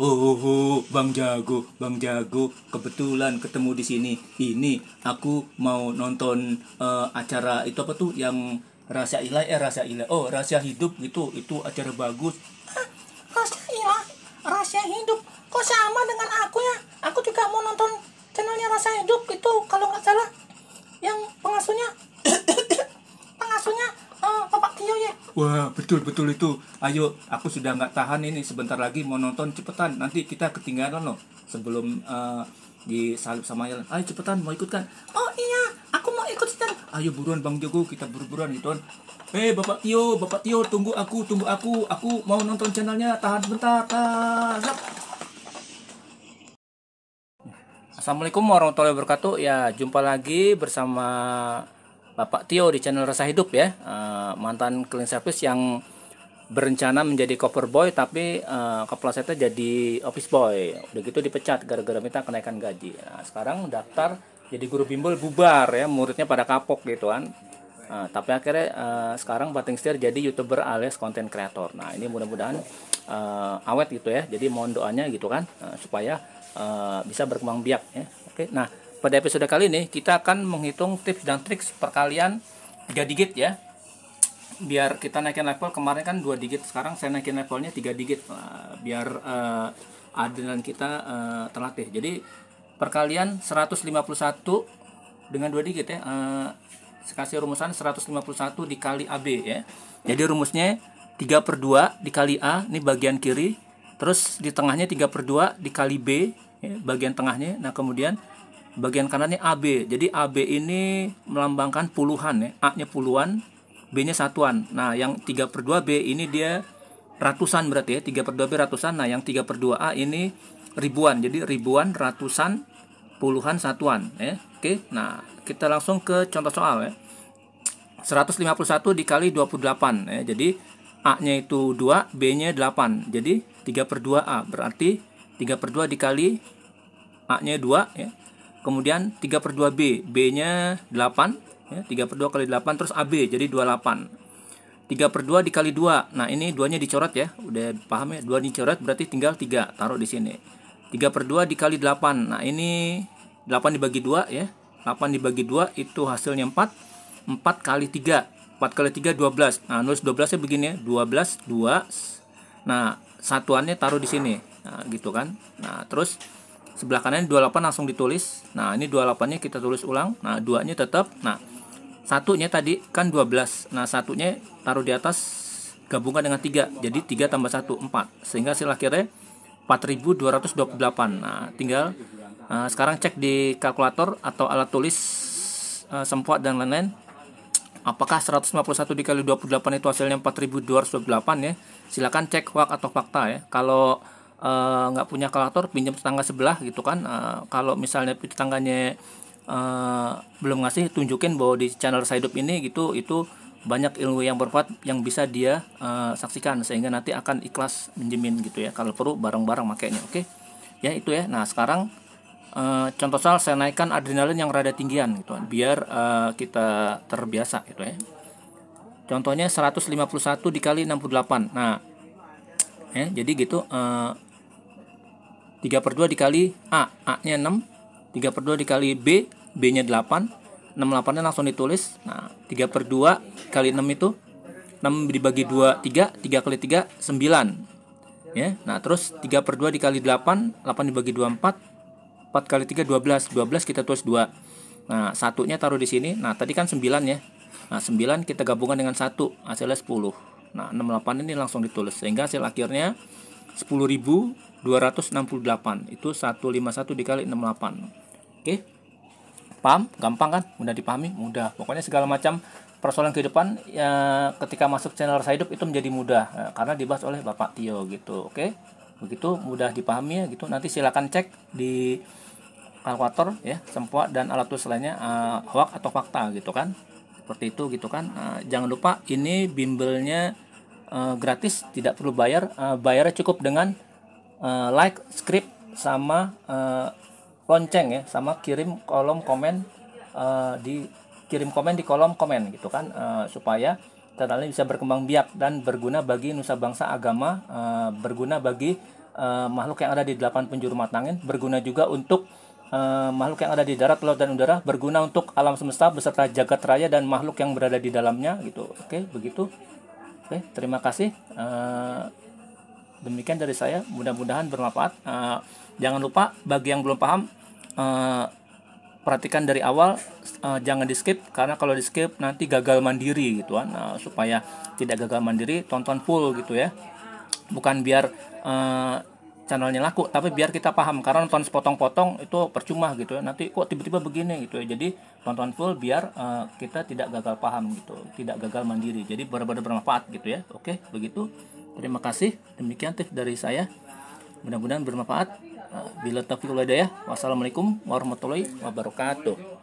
oh, bang jago bang jago kebetulan ketemu di sini ini aku mau nonton uh, acara itu apa tuh yang rahasia ilahi, eh rahasia ilahi. oh rahasia hidup gitu itu acara bagus Hah? rahasia ilahi, rahasia hidup kok sama dengan aku ya aku juga mau nonton channelnya rahasia hidup itu. wah betul betul itu ayo aku sudah nggak tahan ini sebentar lagi mau nonton cepetan nanti kita ketinggalan loh sebelum uh, salib sama Yalan ayo cepetan mau ikut kan oh iya aku mau ikut setan ayo buruan bang Jogo kita buru-buruan gitu kan Hei eh, Bapak Tio, Bapak Tio tunggu aku, tunggu aku, aku mau nonton channelnya, tahan sebentar. tahan. Assalamualaikum warahmatullahi wabarakatuh. Ya, jumpa lagi bersama Bapak Tio di channel Rasa Hidup ya, uh, mantan clean service yang berencana menjadi cover boy tapi uh, eh, keplesetnya jadi office boy. Udah gitu dipecat gara-gara minta kenaikan gaji. Nah, sekarang daftar jadi guru bimbel bubar ya, muridnya pada kapok gitu kan. Uh, tapi akhirnya uh, sekarang Batting Steer jadi youtuber alias konten kreator. Nah ini mudah-mudahan uh, awet gitu ya. Jadi mohon doanya gitu kan uh, supaya uh, bisa berkembang biak ya. Oke. Nah pada episode kali ini kita akan menghitung tips dan trik perkalian 3 digit ya. Biar kita naikin level kemarin kan 2 digit, sekarang saya naikin levelnya 3 digit nah, biar uh, adrenalin kita uh, terlatih. Jadi perkalian 151 dengan 2 digit ya. Uh, eh, saya kasih rumusan 151 dikali AB ya. Jadi rumusnya 3 per 2 dikali A, ini bagian kiri. Terus di tengahnya 3 per 2 dikali B, ya, bagian tengahnya. Nah kemudian bagian kanannya AB. Jadi AB ini melambangkan puluhan ya. A-nya puluhan, B-nya satuan. Nah, yang 3 per 2B ini dia ratusan berarti ya. 3 per 2B ratusan. Nah, yang 3 per 2A ini ribuan. Jadi ribuan, ratusan, puluhan, satuan. Ya. Oke, nah kita langsung ke contoh soal ya. 151 dikali 28 ya. Jadi A-nya itu 2, B-nya 8. Jadi 3 per 2A berarti 3 per 2 dikali A-nya 2 ya kemudian 3 per 2B B nya 8 ya, 3 per 2 kali 8 terus AB jadi 28 3 per 2 dikali 2 nah ini 2 nya dicoret ya udah paham ya 2 dicoret berarti tinggal 3 taruh di sini 3 per 2 dikali 8 nah ini 8 dibagi 2 ya 8 dibagi 2 itu hasilnya 4 4 kali 3 4 kali 3 12 nah nulis 12 nya begini ya 12 2 nah satuannya taruh di sini nah gitu kan nah terus sebelah kanan 28 langsung ditulis nah ini 28 nya kita tulis ulang nah 2 nya tetap nah satunya tadi kan 12 nah satunya taruh di atas gabungkan dengan 3 jadi 3 tambah 1 4 sehingga hasil akhirnya 4228 nah tinggal uh, sekarang cek di kalkulator atau alat tulis uh, eh, semprot dan lain-lain apakah 151 dikali 28 itu hasilnya 4228 ya silahkan cek wak atau fakta ya kalau Eh, nggak uh, punya kalkulator pinjam tetangga sebelah gitu kan uh, kalau misalnya tetangganya uh, belum ngasih tunjukin bahwa di channel saya hidup ini gitu itu banyak ilmu yang bermanfaat yang bisa dia uh, saksikan sehingga nanti akan ikhlas menjamin gitu ya kalau perlu bareng-bareng makainya oke okay? ya itu ya nah sekarang uh, contoh soal saya naikkan adrenalin yang rada tinggian gitu biar uh, kita terbiasa gitu ya contohnya 151 dikali 68 nah ya jadi gitu uh, 3 per 2 dikali A A nya 6 3 per 2 dikali B B nya 8 6 8 nya langsung ditulis nah 3 per 2 kali 6 itu 6 dibagi 2 3 3 kali 3 9 ya nah terus 3 per 2 dikali 8 8 dibagi 2 4 4 kali 3 12 12 kita tulis 2 nah satunya taruh di sini nah tadi kan 9 ya nah 9 kita gabungkan dengan 1 hasilnya 10 nah 68 ini langsung ditulis sehingga hasil akhirnya 10.000 268 itu 151 dikali 68 oke paham gampang kan mudah dipahami mudah pokoknya segala macam persoalan kehidupan ya ketika masuk channel saya hidup itu menjadi mudah ya, karena dibahas oleh Bapak Tio gitu oke begitu mudah dipahami ya gitu nanti silakan cek di kalkulator ya sempoa dan alat tulis lainnya uh, hoax atau fakta gitu kan seperti itu gitu kan uh, jangan lupa ini bimbelnya uh, gratis tidak perlu bayar uh, bayarnya cukup dengan uh, like script sama uh, lonceng ya sama kirim kolom komen uh, di kirim komen di kolom komen gitu kan uh, supaya ini bisa berkembang biak dan berguna bagi nusa bangsa agama uh, berguna bagi uh, makhluk yang ada di delapan penjuru mata berguna juga untuk uh, makhluk yang ada di darat laut dan udara berguna untuk alam semesta beserta jagat raya dan makhluk yang berada di dalamnya gitu oke okay, begitu oke okay, terima kasih uh, Demikian dari saya, mudah-mudahan bermanfaat. Uh, jangan lupa bagi yang belum paham uh, perhatikan dari awal uh, jangan di skip karena kalau di skip nanti gagal mandiri gitu kan uh, supaya tidak gagal mandiri tonton full gitu ya bukan biar uh, channelnya laku tapi biar kita paham karena nonton sepotong-potong itu percuma gitu ya nanti kok tiba-tiba begini gitu ya jadi tonton full biar uh, kita tidak gagal paham gitu tidak gagal mandiri jadi benar-benar bermanfaat gitu ya oke begitu Terima kasih. Demikian tips dari saya. Mudah-mudahan bermanfaat. Bila taufiq wal Wassalamualaikum warahmatullahi wabarakatuh.